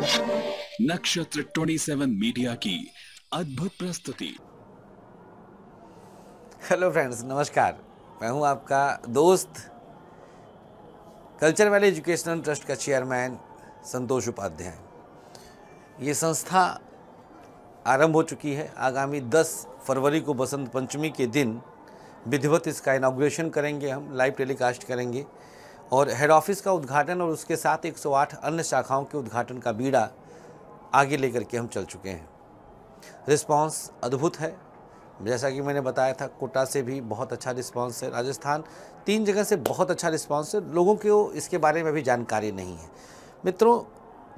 नक्षत्र 27 मीडिया की अद्भुत प्रस्तुति हेलो फ्रेंड्स नमस्कार मैं हूं आपका दोस्त कल्चर वैली एजुकेशनल ट्रस्ट का चेयरमैन संतोष उपाध्याय ये संस्था आरंभ हो चुकी है आगामी 10 फरवरी को बसंत पंचमी के दिन विधिवत इसका इनाग्रेशन करेंगे हम लाइव टेलीकास्ट करेंगे और हेड ऑफिस का उद्घाटन और उसके साथ 108 अन्य शाखाओं के उद्घाटन का बीड़ा आगे लेकर के हम चल चुके हैं रिस्पांस अद्भुत है जैसा कि मैंने बताया था कोटा से भी बहुत अच्छा रिस्पांस है राजस्थान तीन जगह से बहुत अच्छा रिस्पांस है लोगों को इसके बारे में भी जानकारी नहीं है मित्रों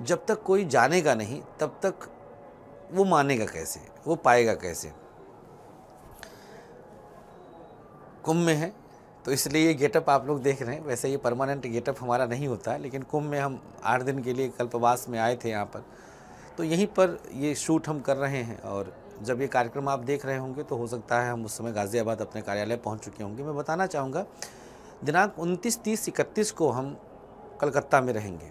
जब तक कोई जानेगा नहीं तब तक वो मानेगा कैसे वो पाएगा कैसे कुंभ में है तो इसलिए ये गेटअप आप लोग देख रहे हैं वैसे ये परमानेंट गेटअप हमारा नहीं होता लेकिन कुंभ में हम आठ दिन के लिए कल्पवास में आए थे यहाँ पर तो यहीं पर ये शूट हम कर रहे हैं और जब ये कार्यक्रम आप देख रहे होंगे तो हो सकता है हम उस समय गाज़ियाबाद अपने कार्यालय पहुँच चुके होंगे मैं बताना चाहूँगा दिनांक उनतीस तीस इकतीस को हम कलकत्ता में रहेंगे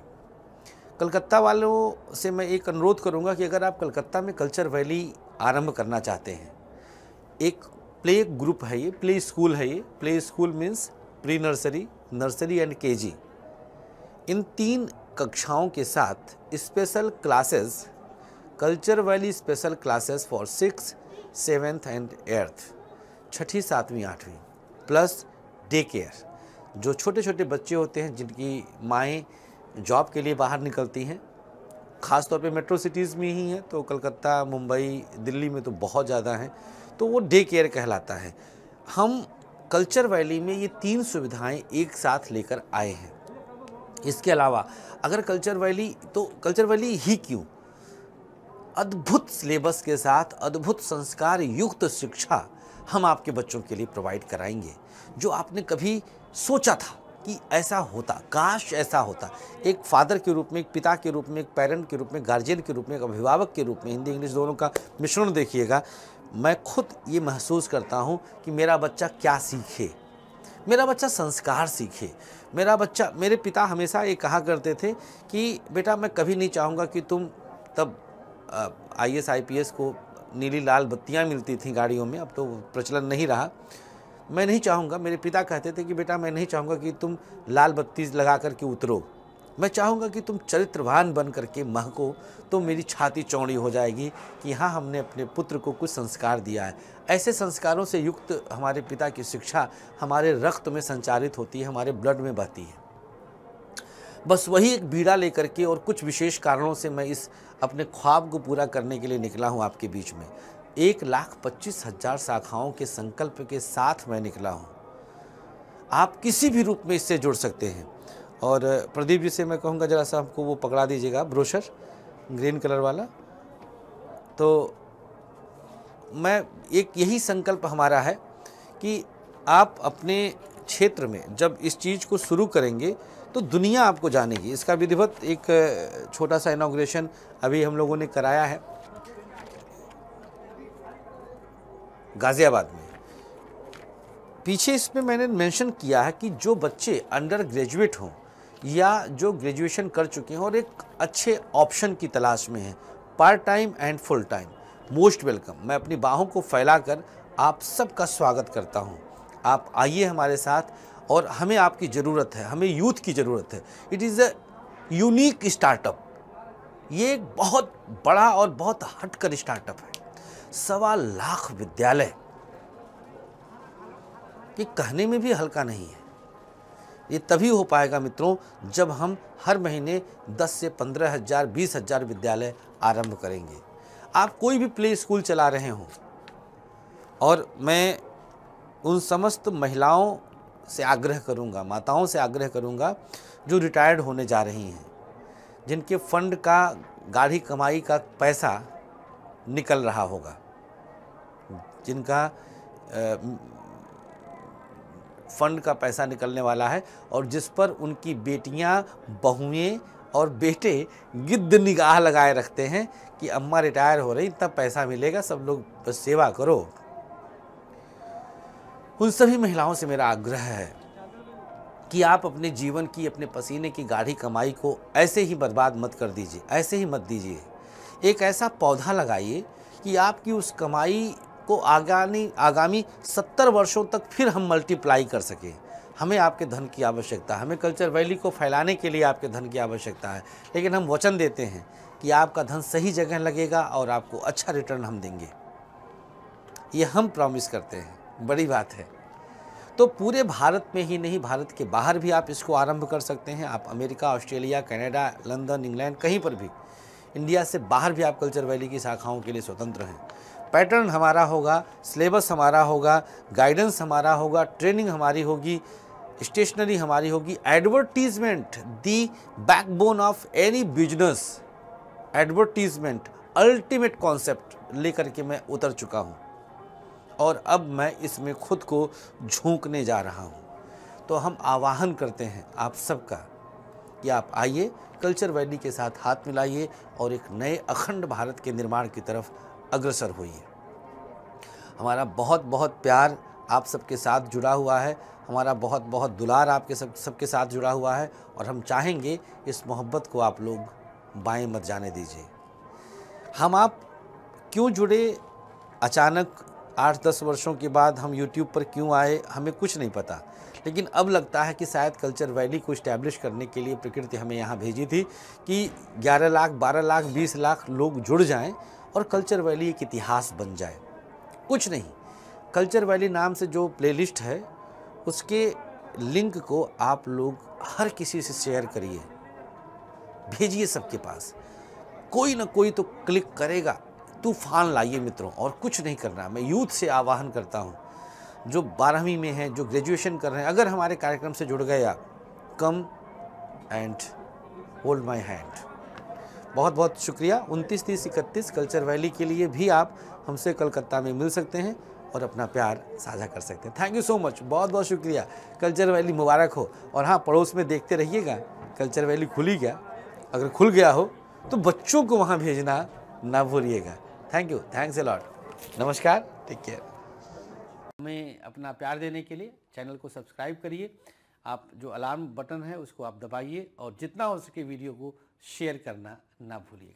कलकत्ता वालों से मैं एक अनुरोध करूँगा कि अगर आप कलकत्ता में कल्चर वैली आरंभ करना चाहते हैं एक प्ले ग्रुप है ये प्ले स्कूल है ये play school means pre nursery nursery and KG इन तीन कक्षाओं के साथ special classes Culture Valley special classes for six seventh and eighth छठी सातवीं आठवीं प्लस डे केयर जो छोटे छोटे बच्चे होते हैं जिनकी माएँ जॉब के लिए बाहर निकलती हैं ख़ासतौर पे मेट्रो सिटीज़ में ही हैं तो कलकत्ता मुंबई दिल्ली में तो बहुत ज़्यादा हैं तो वो डे केयर कहलाता है हम कल्चर वैली में ये तीन सुविधाएं एक साथ लेकर आए हैं इसके अलावा अगर कल्चर वैली तो कल्चर वैली ही क्यों अद्भुत सिलेबस के साथ अद्भुत संस्कार युक्त शिक्षा हम आपके बच्चों के लिए प्रोवाइड कराएंगे जो आपने कभी सोचा था कि ऐसा होता काश ऐसा होता एक फादर के रूप में एक पिता के रूप में एक पेरेंट के रूप में गार्जियन के रूप में एक अभिभावक के रूप में हिंदी इंग्लिश दोनों का मिश्रण देखिएगा मैं खुद ये महसूस करता हूँ कि मेरा बच्चा क्या सीखे मेरा बच्चा संस्कार सीखे मेरा बच्चा मेरे पिता हमेशा ये कहा करते थे कि बेटा मैं कभी नहीं चाहूँगा कि तुम तब I S I P S को नीली लाल बत्तियाँ मिलती थी गाड़ियों में अब तो प्रचलन नहीं रहा मैं नहीं चाहूँगा मेरे पिता कहते थे कि बेटा मैं नहीं चाहूँगा कि तुम लाल बत्ती लगा करके उतरो मैं चाहूँगा कि तुम चरित्रवान बन करके महको तो मेरी छाती चौड़ी हो जाएगी कि हाँ हमने अपने पुत्र को कुछ संस्कार दिया है ऐसे संस्कारों से युक्त हमारे पिता की शिक्षा हमारे रक्त में संचारित होती है हमारे ब्लड में बहती है बस वही एक बीड़ा लेकर के और कुछ विशेष कारणों से मैं इस अपने ख्वाब को पूरा करने के लिए निकला हूँ आपके बीच में एक लाख पच्चीस हज़ार शाखाओं के संकल्प के साथ मैं निकला हूँ आप किसी भी रूप में इससे जुड़ सकते हैं और प्रदीप जी से मैं कहूँगा जरा सा हमको वो पकड़ा दीजिएगा ब्रोशर ग्रीन कलर वाला तो मैं एक यही संकल्प हमारा है कि आप अपने क्षेत्र में जब इस चीज़ को शुरू करेंगे तो दुनिया आपको जानेगी इसका विधिवत एक छोटा सा इनाग्रेशन अभी हम लोगों ने कराया है गाज़ियाबाद में पीछे इसमें मैंने मेंशन किया है कि जो बच्चे अंडर ग्रेजुएट हों या जो ग्रेजुएशन कर चुके हैं और एक अच्छे ऑप्शन की तलाश में हैं part time and full time most welcome मैं अपनी बाहों को फैलाकर आप सबका स्वागत करता हूं आप आइए हमारे साथ और हमें आपकी ज़रूरत है हमें यूथ की ज़रूरत है it is a unique startup ये एक बहुत बड़ा और बहुत हटकर स्टार्टअप है सवा लाख विद्यालय ये कहने में भी हल्का नहीं है ये तभी हो पाएगा मित्रों जब हम हर महीने दस से पंद्रह हज़ार बीस हज़ार विद्यालय आरंभ करेंगे आप कोई भी प्ले स्कूल चला रहे हों और मैं उन समस्त महिलाओं से आग्रह करूंगा माताओं से आग्रह करूंगा जो रिटायर्ड होने जा रही हैं जिनके फंड का गाढ़ी कमाई का पैसा निकल रहा होगा जिनका फंड का पैसा निकलने वाला है और जिस पर उनकी बेटियां बहुएं और बेटे गिद्ध निगाह लगाए रखते हैं कि अम्मा रिटायर हो रही तब पैसा मिलेगा सब लोग बस सेवा करो उन सभी महिलाओं से मेरा आग्रह है कि आप अपने जीवन की अपने पसीने की गाढ़ी कमाई को ऐसे ही बर्बाद मत कर दीजिए ऐसे ही मत दीजिए एक ऐसा पौधा लगाइए कि आपकी उस कमाई को आगामी आगामी सत्तर वर्षों तक फिर हम मल्टीप्लाई कर सकें हमें आपके धन की आवश्यकता है हमें कल्चर वैली को फैलाने के लिए आपके धन की आवश्यकता है लेकिन हम वचन देते हैं कि आपका धन सही जगह लगेगा और आपको अच्छा रिटर्न हम देंगे ये हम प्रॉमिस करते हैं बड़ी बात है तो पूरे भारत में ही नहीं भारत के बाहर भी आप इसको आरंभ कर सकते हैं आप America Australia Canada London England कहीं पर भी इंडिया से बाहर भी आप कल्चर वैली की शाखाओं के लिए स्वतंत्र हैं पैटर्न हमारा होगा सिलेबस हमारा होगा गाइडेंस हमारा होगा ट्रेनिंग हमारी होगी स्टेशनरी हमारी होगी advertisement the backbone of any business advertisement ultimate concept लेकर के मैं उतर चुका हूँ और अब मैं इसमें खुद को झोंकने जा रहा हूँ तो हम आवाहन करते हैं आप सबका कि आप आइए कल्चर वैली के साथ हाथ मिलाइए और एक नए अखंड भारत के निर्माण की तरफ अग्रसर हुई है हमारा बहुत बहुत प्यार आप सबके साथ जुड़ा हुआ है हमारा बहुत बहुत दुलार आपके सब सबके साथ जुड़ा हुआ है और हम चाहेंगे इस मोहब्बत को आप लोग बाएं मत जाने दीजिए हम आप क्यों जुड़े अचानक आठ दस वर्षों के बाद हम यूट्यूब पर क्यों आए हमें कुछ नहीं पता लेकिन अब लगता है कि शायद कल्चर वैली को इस्टेब्लिश करने के लिए प्रकृति हमें यहाँ भेजी थी कि 11 लाख 12 लाख 20 लाख लोग जुड़ जाएं और कल्चर वैली एक इतिहास बन जाए कुछ नहीं कल्चर वैली नाम से जो प्लेलिस्ट है उसके लिंक को आप लोग हर किसी से शेयर करिए भेजिए सबके पास कोई ना कोई तो क्लिक करेगा तूफान लाइए मित्रों और कुछ नहीं करना मैं यूथ से आवाहन करता हूँ जो बारहवीं में हैं जो ग्रेजुएशन कर रहे हैं अगर हमारे कार्यक्रम से जुड़ गए आप come and hold my hand बहुत बहुत शुक्रिया उनतीस तीस इकतीस कल्चर वैली के लिए भी आप हमसे कलकत्ता में मिल सकते हैं और अपना प्यार साझा कर सकते हैं थैंक यू सो मच बहुत बहुत शुक्रिया कल्चर वैली मुबारक हो और हाँ पड़ोस में देखते रहिएगा कल्चर वैली खुली गया अगर खुल गया हो तो बच्चों को वहाँ भेजना ना भूलिएगा thank you thanks a lot नमस्कार टेक केयर हमें अपना प्यार देने के लिए चैनल को सब्सक्राइब करिए आप जो अलार्म बटन है उसको आप दबाइए और जितना हो सके वीडियो को शेयर करना ना भूलिए